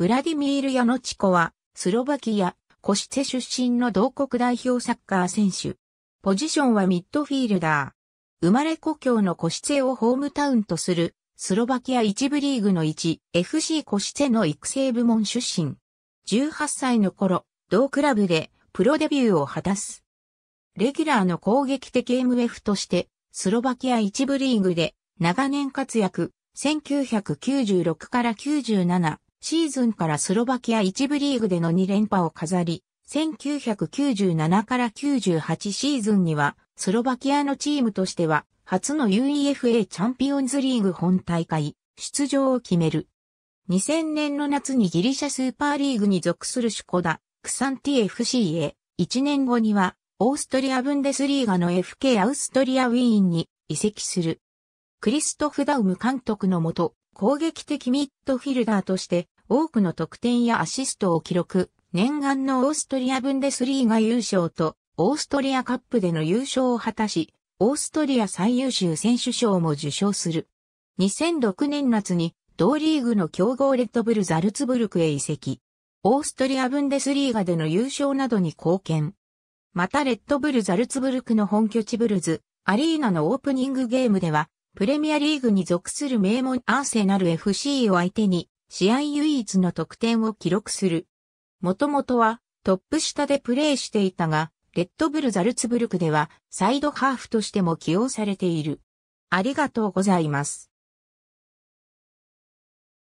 ブラディミール・ヤノチコは、スロバキア、コシツェ出身の同国代表サッカー選手。ポジションはミッドフィールダー。生まれ故郷のコシツェをホームタウンとする、スロバキア一部リーグの1、FC コシツェの育成部門出身。18歳の頃、同クラブでプロデビューを果たす。レギュラーの攻撃的 MF として、スロバキア一部リーグで長年活躍、1996から97、シーズンからスロバキア1部リーグでの2連覇を飾り、1997から98シーズンには、スロバキアのチームとしては、初の UEFA チャンピオンズリーグ本大会、出場を決める。2000年の夏にギリシャスーパーリーグに属するシュコダ、クサンティ FC へ、1年後には、オーストリアブンデスリーガの FK アウストリアウィーンに移籍する。クリストフ・ダウム監督のもと、攻撃的ミッドフィルダーとして多くの得点やアシストを記録。念願のオーストリアブンデスリーガ優勝とオーストリアカップでの優勝を果たし、オーストリア最優秀選手賞も受賞する。2006年夏に同リーグの強豪レッドブルザルツブルクへ移籍。オーストリアブンデスリーガでの優勝などに貢献。またレッドブルザルツブルクの本拠地ブルズ、アリーナのオープニングゲームではプレミアリーグに属する名門アーセナル FC を相手に、試合唯一の得点を記録する。もともとはトップ下でプレーしていたが、レッドブルザルツブルクではサイドハーフとしても起用されている。ありがとうございます。